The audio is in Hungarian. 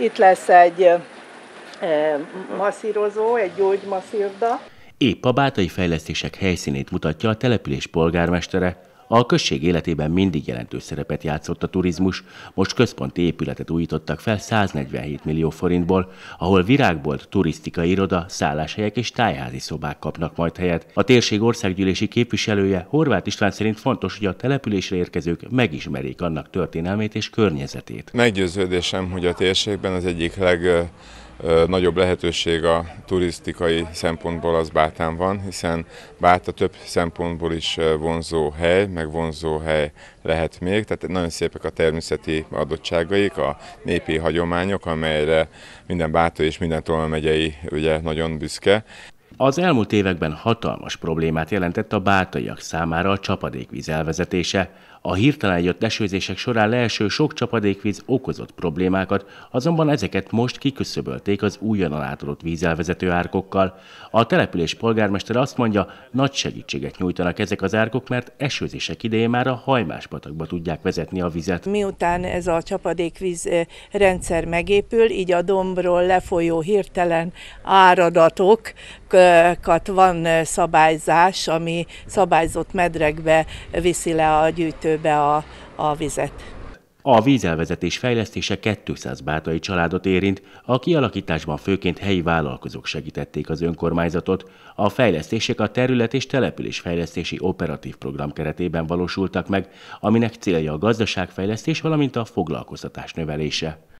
Itt lesz egy masszírozó, egy gyógymasszírda. Épp a bátai fejlesztések helyszínét mutatja a település polgármestere, a község életében mindig jelentős szerepet játszott a turizmus, most központi épületet újítottak fel 147 millió forintból, ahol virágbolt, turisztikai iroda, szálláshelyek és tájházi szobák kapnak majd helyet. A térség országgyűlési képviselője Horváth István szerint fontos, hogy a településre érkezők megismerjék annak történelmét és környezetét. Meggyőződésem, hogy a térségben az egyik leg nagyobb lehetőség a turisztikai szempontból az Bátán van, hiszen Báta több szempontból is vonzó hely, meg vonzó hely lehet még, tehát nagyon szépek a természeti adottságaik, a népi hagyományok, amelyre minden Báta és minden Tolna megyei ugye nagyon büszke, az elmúlt években hatalmas problémát jelentett a bátaiak számára a csapadékvíz elvezetése. A hirtelen jött esőzések során leeső sok csapadékvíz okozott problémákat, azonban ezeket most kiköszöbölték az újonnan átadott vízelvezető árkokkal. A település polgármester azt mondja, nagy segítséget nyújtanak ezek az árkok, mert esőzések idején már a hajmás patakba tudják vezetni a vizet. Miután ez a csapadékvíz eh, rendszer megépül, így a dombról lefolyó hirtelen áradatok medrekakat van szabályzás, ami szabályzott medrekbe viszi le a gyűjtőbe a, a vizet. A vízelvezetés fejlesztése 200 bátai családot érint, a kialakításban főként helyi vállalkozók segítették az önkormányzatot. A fejlesztések a terület és településfejlesztési operatív program keretében valósultak meg, aminek célja a gazdaságfejlesztés, valamint a foglalkoztatás növelése.